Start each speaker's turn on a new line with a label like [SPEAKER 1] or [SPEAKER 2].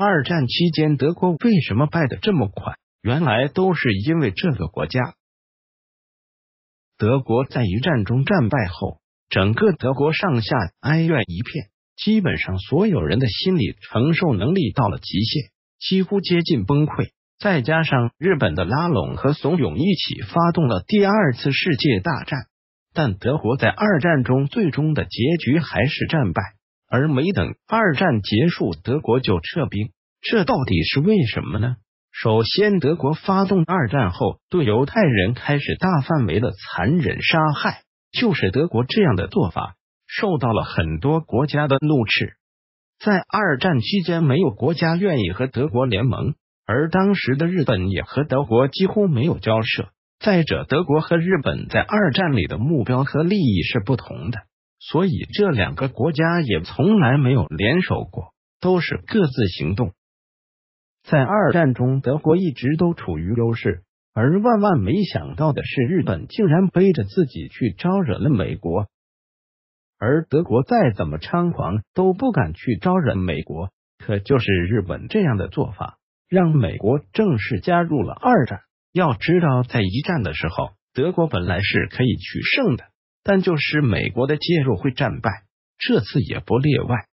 [SPEAKER 1] 二战期间，德国为什么败得这么快？原来都是因为这个国家。德国在一战中战败后，整个德国上下哀怨一片，基本上所有人的心理承受能力到了极限，几乎接近崩溃。再加上日本的拉拢和怂恿，一起发动了第二次世界大战。但德国在二战中最终的结局还是战败。而没等二战结束，德国就撤兵，这到底是为什么呢？首先，德国发动二战后，对犹太人开始大范围的残忍杀害，就是德国这样的做法受到了很多国家的怒斥。在二战期间，没有国家愿意和德国联盟，而当时的日本也和德国几乎没有交涉。再者，德国和日本在二战里的目标和利益是不同的。所以，这两个国家也从来没有联手过，都是各自行动。在二战中，德国一直都处于优势，而万万没想到的是，日本竟然背着自己去招惹了美国。而德国再怎么猖狂，都不敢去招惹美国。可就是日本这样的做法，让美国正式加入了二战。要知道，在一战的时候，德国本来是可以取胜的。但就是美国的介入会战败，这次也不例外。